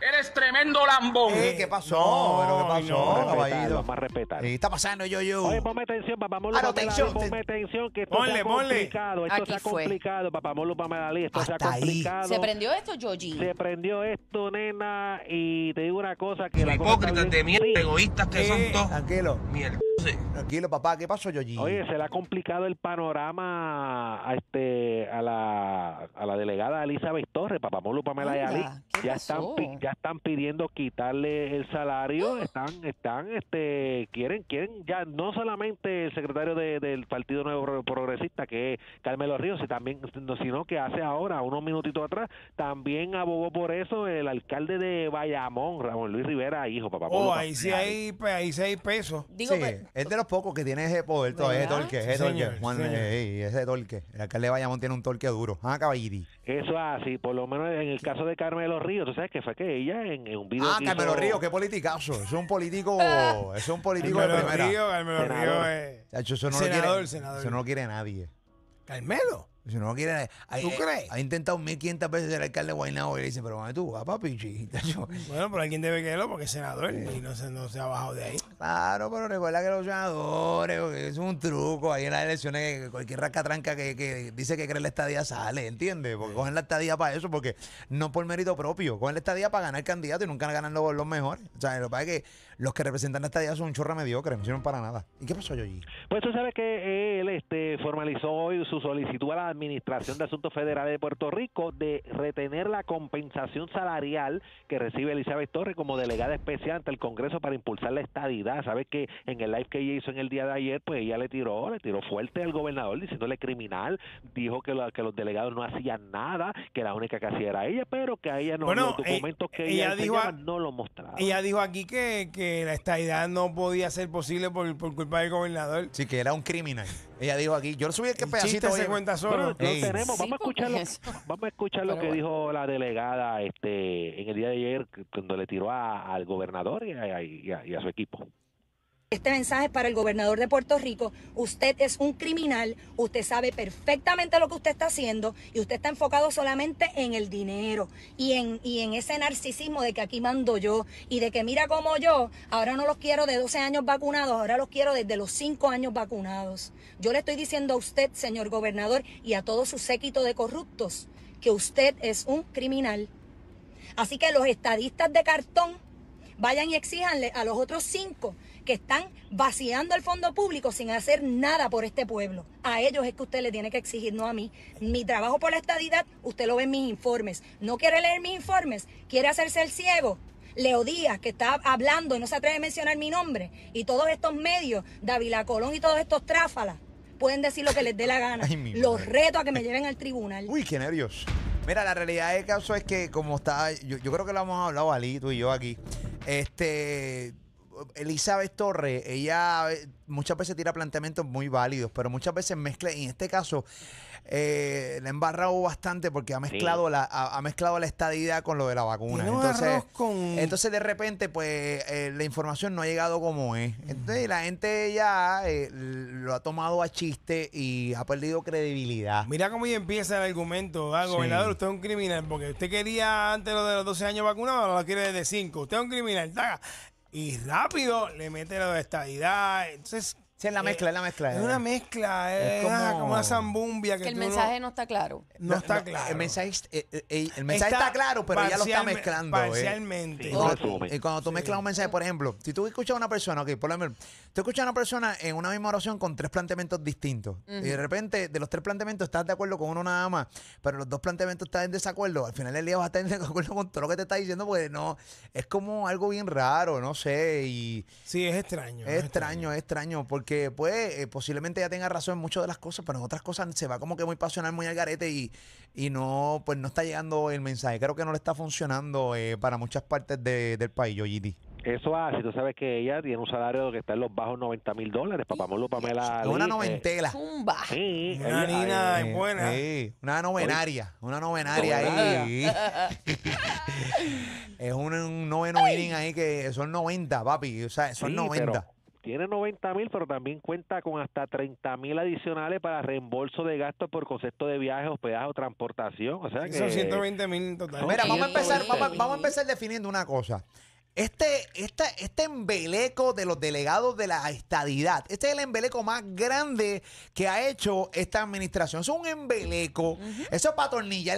Eres tremendo lambón. Eh, ¿Qué pasó? No, ¿Pero qué pasó, no, caballito? Vamos a respetar. ¿Qué eh, está pasando, yo, yo? Oye, ponme atención, papá Molo. Ah, atención. Ponme atención, que esto ponle, complicado. Ponle. Esto Aquí está fue. complicado, papá Molo, papá Esto Hasta está complicado. Ahí. ¿Se prendió esto, yoji. Se prendió esto, nena. Y te digo una cosa que... Hipócritas de mierda, egoístas que son eh, todos. Tranquilo. Mierda. Aquí Tranquilo, papá. ¿Qué pasó, Yoyi? Oye, se le ha complicado el panorama a, este, a, la, a la delegada Elizabeth Torres, papá Molo, Pamela y Ya están, ya están pidiendo quitarle el salario. Uh. Están, están, este, quieren, quieren ya no solamente el secretario del Partido Nuevo Progresista, que es Carmelo Ríos, también, sino que hace ahora, unos minutitos atrás, también abogó por eso el alcalde de Bayamón, Ramón Luis Rivera, hijo, papá. oh, ahí sí, hay, ahí sí hay peso. Pues, es de los pocos que tiene ese poder todavía, ese torque, ese sí, torque. Juan, señor. ese torque. El alcalde de Bayamón tiene un torque duro. Ah, caballito. Eso es así, por lo menos en el caso de Carmelo Ríos, tú sabes que fue que ella en, un video. Ah, Carmelo Ríos, qué politicazo. Es un político, es un político de primera. Carmelo Ríos, Carmelo Ríos es. eso no senador. Eso no quiere nadie. Carmelo. Si no quiere. ¿Tú eh, crees? Ha intentado 1500 veces el alcalde de Guaynabo y le dice, pero mami, tú vas papi, chiquita. Bueno, pero alguien debe quererlo porque es senador y no se, no se ha bajado de ahí. Claro, pero recuerda que los senadores, es un truco. Ahí en las elecciones, cualquier rascatranca que, que dice que cree la estadía sale, ¿entiendes? Porque cogen la estadía para eso, porque no por mérito propio. Cogen la estadía para ganar candidato y nunca ganan los, los mejores. O sea, lo que pasa es que los que representan esta idea son un chorro mediocre, no sirven para nada. ¿Y qué pasó, allí? Pues tú sabes que él este, formalizó hoy su solicitud a la Administración de Asuntos Federales de Puerto Rico de retener la compensación salarial que recibe Elizabeth Torres como delegada especial ante el Congreso para impulsar la estadidad. Sabes que en el live que ella hizo en el día de ayer, pues ella le tiró, le tiró fuerte al gobernador diciéndole criminal, dijo que, que los delegados no hacían nada, que la única que hacía era ella, pero que a ella no bueno, los eh, que ella, no lo mostraba. Ella dijo aquí que que la estadidad no podía ser posible por, culpa del gobernador. Sí, que era un criminal. Ella dijo aquí, yo subí el que pedacito. se cuenta solo. vamos, a escuchar lo, vamos a escuchar lo que dijo la delegada este en el día de ayer cuando le tiró al gobernador y a su equipo. Este mensaje es para el gobernador de Puerto Rico. Usted es un criminal, usted sabe perfectamente lo que usted está haciendo y usted está enfocado solamente en el dinero y en, y en ese narcisismo de que aquí mando yo y de que mira como yo, ahora no los quiero de 12 años vacunados, ahora los quiero desde los 5 años vacunados. Yo le estoy diciendo a usted, señor gobernador, y a todo su séquito de corruptos, que usted es un criminal. Así que los estadistas de cartón vayan y exíjanle a los otros cinco que están vaciando el fondo público sin hacer nada por este pueblo. A ellos es que usted le tiene que exigir, no a mí. Mi trabajo por la estadidad, usted lo ve en mis informes. No quiere leer mis informes, quiere hacerse el ciego. Leo Díaz, que está hablando y no se atreve a mencionar mi nombre, y todos estos medios, Dávila Colón y todos estos tráfalas, pueden decir lo que les dé la gana. Los reto a que me lleven al tribunal. Uy, qué nervios. Mira, la realidad del caso es que, como está, yo, creo que lo hemos hablado Ali, tú y yo aquí, este Elizabeth Torres, ella eh, muchas veces tira planteamientos muy válidos, pero muchas veces mezcla, y en este caso eh, la ha embarrado bastante porque ha mezclado la ha, mezclado la estadidad con lo de la vacuna. entonces, entonces de repente pues eh, la información no ha llegado como es. Entonces la gente ya lo ha tomado a chiste y ha perdido credibilidad. Mira cómo empieza el argumento, ah, gobernador, usted es un criminal porque usted quería antes lo de los 12 años vacunado, ahora lo quiere desde 5. Usted es un criminal, y rápido le mete lo de estadidad. Entonces, es la mezcla, es la mezcla. Es eh. una mezcla, es, eh, como- como una zambumbia. Que el mensaje no está claro. no, está claro. El mensaje, eh, el mensaje está, claro, pero ya lo está mezclando. Parcialmente. Y cuando tú mezclas un mensaje, por ejemplo, si tú escuchas a una persona, ok, por ejemplo, tú escuchas a una persona en una misma oración con tres planteamientos distintos. Y de repente, de los tres planteamientos estás de acuerdo con uno nada más, pero los dos planteamientos están en desacuerdo. Al final el día vas a estar en desacuerdo con todo lo que te está diciendo, porque no, es como algo bien raro, no sé, y Sí, es extraño. es extraño, es extraño, porque pues eh, posiblemente ya tenga razón en muchas de las cosas, pero en otras cosas se va como que muy pasional, muy al garete y, y no, pues no está llegando el mensaje. Creo que no le está funcionando eh, para muchas partes del país, Yoyiti. Eso hace, si tú sabes que ella tiene un salario que está en los bajos 90 mil dólares, papá Es una noventela. una eh, una novenaria, una novenaria ahí. es un, noveno ahí que son 90, papi, o sea, son 90 tiene 90 mil, pero también cuenta con hasta 30 mil adicionales para reembolso de gastos por concepto de viaje, hospedaje o transportación. O sea que, Son 120 mil en total. Mira, vamos a, empezar, vamos a empezar definiendo una cosa. Este, esta, este embeleco de los delegados de la estadidad, este es el embeleco más grande que ha hecho esta administración. es un embeleco. Eso es para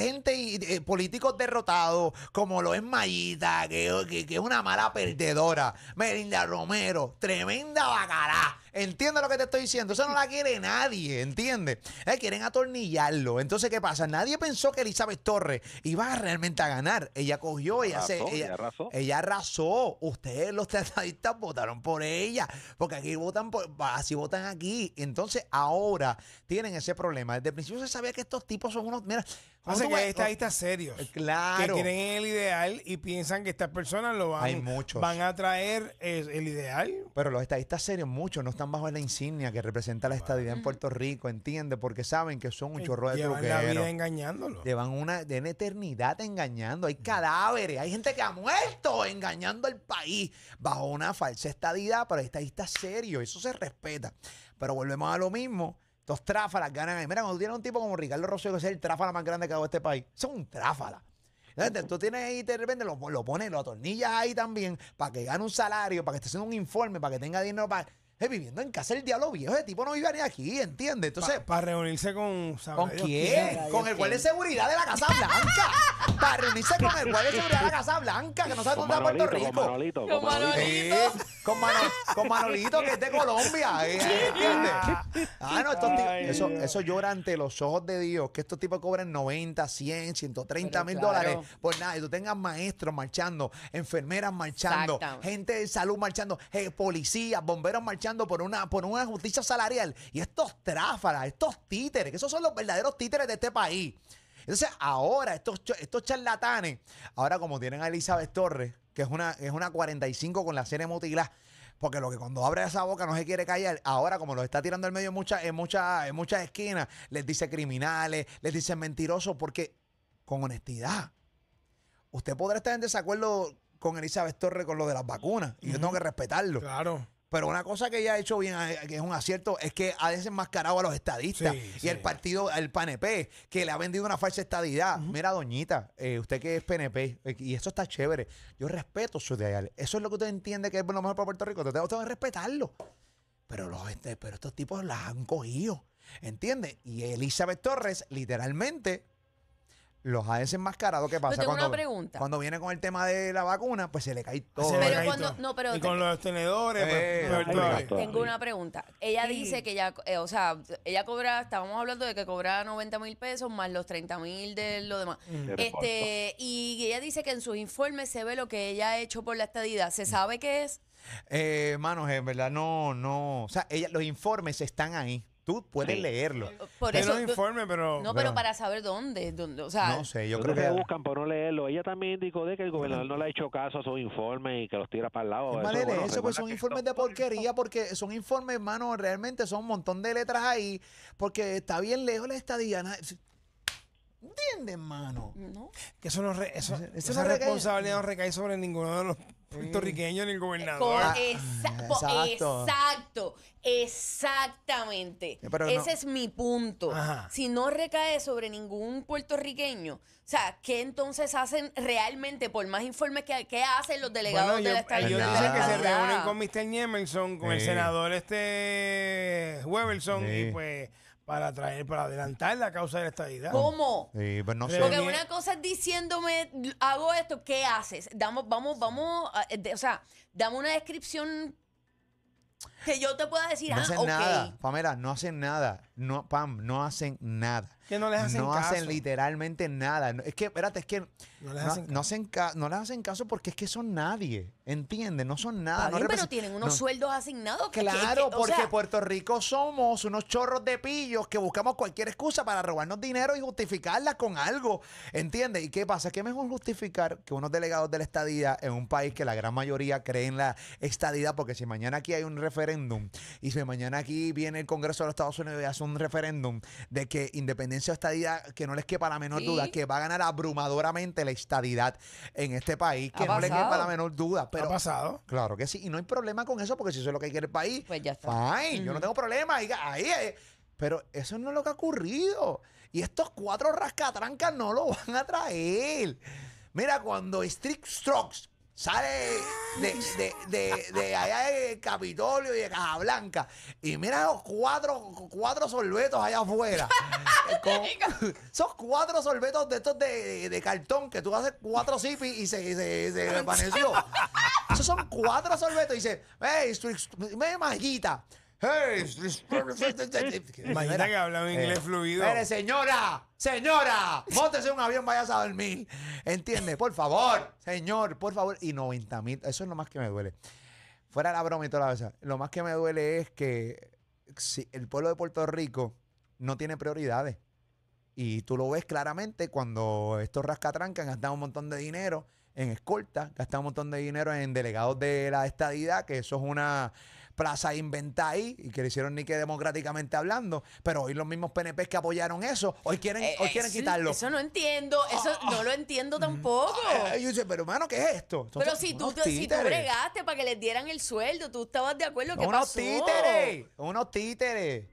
gente y, eh, políticos derrotados, como lo es Mayita, que, es una mala perdedora. Melinda Romero, tremenda bacará. Entiende lo que te estoy diciendo. Eso no la quiere nadie, ¿entiendes? Eh, quieren atornillarlo. Entonces, ¿qué pasa? Nadie pensó que Elizabeth Torres iba realmente a ganar. Ella cogió, ella se. Ella, arrasó. ella arrasó. Ustedes, los tratadistas, votaron por ella. Porque aquí votan por. Así votan aquí. Entonces, ahora tienen ese problema. Desde el principio se sabía que estos tipos son unos. Mira, Hace que hay estadistas serios. Eh, claro. Que tienen el ideal y piensan que estas personas lo van, Hay muchos. van a traer el ideal. Pero los estadistas serios, muchos, no están bajo la insignia que representa la estadidad en Puerto Rico, entiende, porque saben que son un eh, chorro de Llevan la vida engañándolo. Llevan una, de eternidad engañando. Hay cadáveres, hay gente que ha muerto engañando al país bajo una falsa estadidad, pero hay estadistas serios. Eso se respeta. Pero volvemos a lo mismo. Dos tráfalas ganan ahí. Mira, cuando tú un tipo como Ricardo Rosario, que es el tráfala más grande que ha dado este país, son un tráfala. Entonces, tú tienes ahí, de repente lo, lo pones, lo atornillas ahí también para que gane un salario, para que esté haciendo un informe, para que tenga dinero para es eh, viviendo en casa el diablo viejo, ese tipo no vive ni aquí, ¿entiendes? Entonces, para reunirse con. ¿Con quién? Con el guardia de seguridad de la Casa Blanca. para reunirse con el guardia de seguridad de la Casa Blanca, que no sabe dónde está Puerto Rico. Con Manolito, con Manolito. Con, Manolito, que es de Colombia. Eh, ¿Entiendes? Ah, no, estos tipos. eso, llora ante los ojos de Dios, que estos tipos cobren 90, 100, 130 mil dólares. pues nada, y tú tengas maestros marchando, enfermeras marchando, gente de salud marchando, eh, policías, bomberos marchando por una, por una justicia salarial. Y estos tráfalas, estos títeres, que esos son los verdaderos títeres de este país. Entonces, ahora, estos, estos charlatanes, ahora como tienen a Elizabeth Torres, que es una, es una 45 con la serie mutilada, porque lo que cuando abre esa boca no se quiere callar, ahora como lo está tirando al medio en, muchas en, muchas en muchas esquinas, les dice criminales, les dice mentirosos, porque con honestidad, usted podrá estar en desacuerdo con Elizabeth Torres con lo de las vacunas, y yo tengo que respetarlo. Claro. Pero una cosa que ella ha hecho bien, eh, que es un acierto, es que ha desenmascarado a los estadistas y el partido, el PNP, que le ha vendido una falsa estadidad. Mira, doñita, eh, usted que es PNP, eh, y eso está chévere. Yo respeto su ideal. Eso es lo que usted entiende que es lo mejor para Puerto Rico. Usted que respetarlo. Pero, los, este, pero estos tipos las han cogido. ¿Entiendes? Y Elizabeth Torres, literalmente, los AS enmascarados, ¿qué pasa? tengo cuando, una pregunta. Cuando viene con el tema de la vacuna, pues se le cae todo. no, pero y con los tenedores. Pues, eh, pues, pues, tengo una pregunta. Ella dice que ya, eh, o sea, ella cobra, estábamos hablando de que cobraba 90 mil pesos más los 30 mil de lo demás. Mm. Este, y ella dice que en sus informes se ve lo que ella ha hecho por la estadidad. ¿Se sabe qué es? Eh, manos, en verdad, no, no. O sea, ella- los informes están ahí tú puedes leerlo. Eh, por informe, pero... No, pero, para saber dónde, dónde, o sea... No sé, yo, creo, que... buscan por no leerlo. Ella también indicó de que el gobernador no le ha hecho caso a sus informes y que los tira para el lado. eso, Pues son informes de porquería porque son informes, hermano, realmente son un montón de letras ahí porque está bien lejos la estadía. ¿Entiendes, hermano? Que eso no eso, esa responsabilidad no recae sobre ninguno de los puertorriqueño en el gobernador. Ah, exacto. exactamente. Eh, Ese es mi punto. Si no recae sobre ningún puertorriqueño, o sea, ¿qué entonces hacen realmente? Por más informes que, hacen los delegados de la ellos yo eh, dicen que se reúnen con Mr. Niemelson con el senador este Weberson, y pues para traer, para adelantar la causa de la idea. ¿Cómo? Pues Porque una cosa es diciéndome, hago esto, ¿qué haces? Damos, vamos, vamos, o sea, dame una descripción que yo te pueda decir, no ah, hacen nada. Pamela, no hacen nada. No, Pam, no hacen nada. Que no les hacen caso. No hacen literalmente nada. Es que, espérate, es que no les, hacen, caso. no les hacen caso porque es que son nadie. ¿Entiendes? No son nada. pero tienen unos sueldos asignados. claro, porque Puerto Rico somos unos chorros de pillos que buscamos cualquier excusa para robarnos dinero y justificarla con algo. ¿Entiendes? ¿Y qué pasa? ¿Qué mejor justificar que unos delegados de la estadía en un país que la gran mayoría cree en la estadía? Porque si mañana aquí hay un referéndum y si mañana aquí viene el Congreso de los Estados Unidos y hace un referéndum de que independencia o estadidad, que no les quepa la menor duda, que va a ganar abrumadoramente la estadidad en este país, que no les quepa la menor duda. Pero, ¿Ha pasado? Claro que sí. Y no hay problema con eso, porque si eso es lo que quiere el país, pues yo no tengo problema. pero eso no es lo que ha ocurrido. Y estos cuatro rascatrancas no lo van a traer. Mira, cuando Strict Strokes Sale de, allá de Capitolio y de Blanca Y mira los cuatro, cuatro sorbetos allá afuera. Eh, esos cuatro sorbetos de estos de, cartón que tú haces cuatro sipis y se, desvaneció. Esos son cuatro sorbetos. Y dice, hey, me guita. Hey, Imagina que hablaba eh, inglés fluido. señora, señora, ponte un avión, vayas a dormir. ¿Entiende? Por favor, señor, por favor. Y 90 mil, eso es lo más que me duele. Fuera la broma y toda la cosa. Lo más que me duele es que si el pueblo de Puerto Rico no tiene prioridades. Y tú lo ves claramente cuando estos rascatrancan gastan un montón de dinero en escolta, gastan un montón de dinero en delegados de la estadidad, que eso es una Plaza inventa ahí y que le hicieron ni que democráticamente hablando, pero hoy los mismos PNP que apoyaron eso, hoy quieren, eh, hoy eh, quieren quitarlo. Eso no entiendo, eso ah, no lo ah. entiendo mm. tampoco. yo dice, pero hermano, ¿qué es esto? pero si tú, bregaste para que les dieran el sueldo, tú estabas de acuerdo, ¿qué unos Títeres, unos títeres.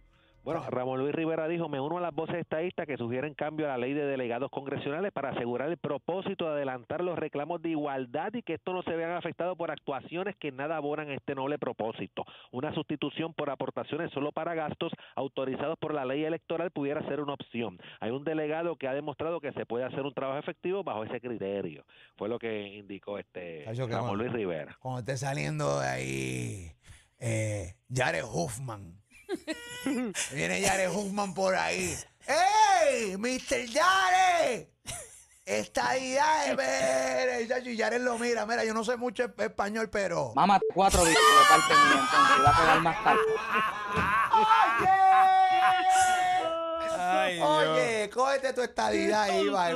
Bueno, Ramón Luis Rivera dijo, me uno a las voces estadistas que sugieren cambio a la ley de delegados congresionales para asegurar el propósito de adelantar los reclamos de igualdad y que esto no se vean afectado por actuaciones que nada abonan este noble propósito. Una sustitución por aportaciones solo para gastos autorizados por la ley electoral pudiera ser una opción. Hay un delegado que ha demostrado que se puede hacer un trabajo efectivo bajo ese criterio. Fue lo que indicó este Ramón Luis Rivera. Cuando esté saliendo de ahí, eh, Jared Hoffman Viene Yare Huffman por ahí. ¡Ey! ¡Mr. Yare! Está ahí, a ver. Y Yare lo mira. Mira, yo no sé mucho español, pero. Mamá, cuatro discos de parte mía, entonces va a quedar más tarde. Oye, cógete tu estadía ahí, va,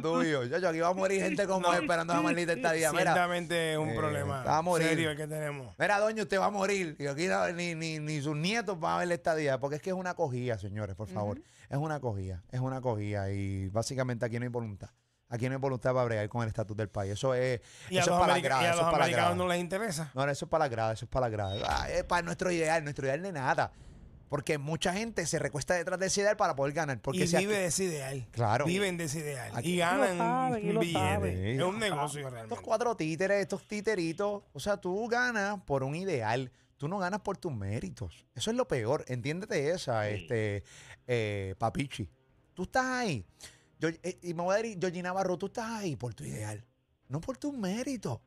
tuyo. Yo, yo aquí va a morir gente como no. esperando la maldita estadía. Mira, Ciertamente es un eh, problema va a morir. serio el que tenemos. Mira, doña, usted va a morir. Y aquí ni, ni, ni, sus nietos van a ver la estadía. Porque es que es una cogía, señores, por favor. Es una cogía, es una cogía. Y básicamente aquí no hay voluntad. Aquí no hay voluntad para bregar con el estatus del país. Eso es, y eso para la grada. a los eso no les interesa. No, eso es para la grada, eso es para la grada. Ah, es para nuestro ideal, nuestro ideal de nada. Porque mucha gente se recuesta detrás de ese ideal para poder ganar. Porque y vive de ese ideal. Claro. Viven de ese ideal. y ganan billete. Es un negocio realmente. Estos cuatro títeres, estos titeritos. O sea, tú ganas por un ideal. Tú no ganas por tus méritos. Eso es lo peor. Entiéndete esa, este, eh, papichi. Tú estás ahí. Eh, y me voy a decir, Georgina Navarro, tú estás ahí por tu ideal. No por tus méritos.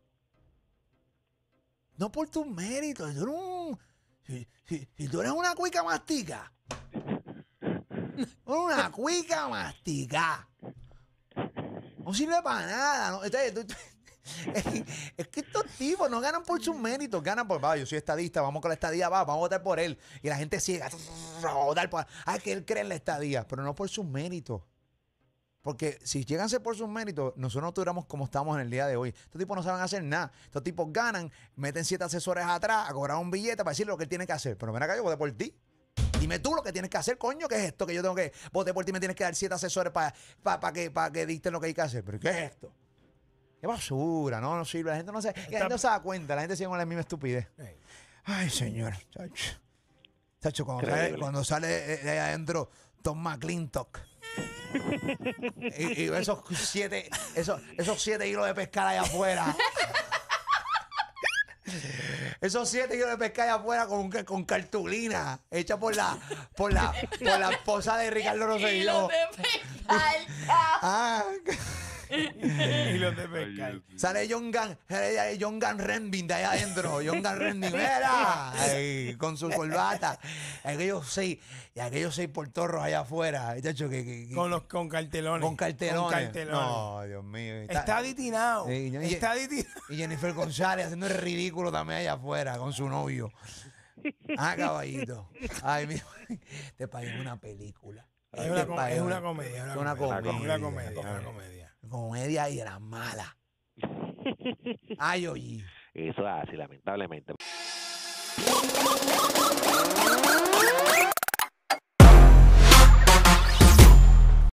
No por tus méritos. yo no, si, tú eres una cuica mastica. Una cuica mastica. No sirve para nada. es que estos tipos no ganan por sus méritos, ganan por, va, yo soy estadista, vamos con la estadía, va, vamos a votar por él. Y la gente ciega, a ah, que él cree en la estadía, pero no por sus méritos. Porque si llegan por sus méritos, nosotros no duramos como estamos en el día de hoy. Estos tipos no saben hacer nada. Estos tipos ganan, meten siete asesores atrás a cobrar un billete para decirle lo que él tiene que hacer. Pero ven acá yo voté por ti. Dime tú lo que tienes que hacer, coño, ¿qué es esto? Que yo tengo que votar por ti, me tienes que dar siete asesores para que, para que dicten lo que hay que hacer. Pero ¿qué es esto? Qué basura, no, no sirve. La gente no se, la se da cuenta, la gente sigue con la misma estupidez. Ay, señor, chacho. cuando sale, de, eh, eh, ahí adentro Tom McClintock y, esos siete, esos, esos siete hilos de pescar allá afuera. Esos siete hilos de pescar allá afuera con, con cartulina hecha por la, por la, por la esposa de Ricardo Rosselló. Ah, Hilos de pescar. Sale John Gan, John Gan Renvin de allá adentro. John Gan Renvin, con su corbata. Aquellos seis, y aquellos seis portorros allá afuera. que, con, los, con cartelones. Con cartelones. No, Dios mío. Está, aditinado Y, está Y Jennifer González haciendo el ridículo también allá afuera con su novio. Ah, caballito. Ay, mi, te este pagué una película. Es este una, es una comedia. Es una comedia. Es una comedia comedia y era mala. Ay, oye. Eso es así, lamentablemente.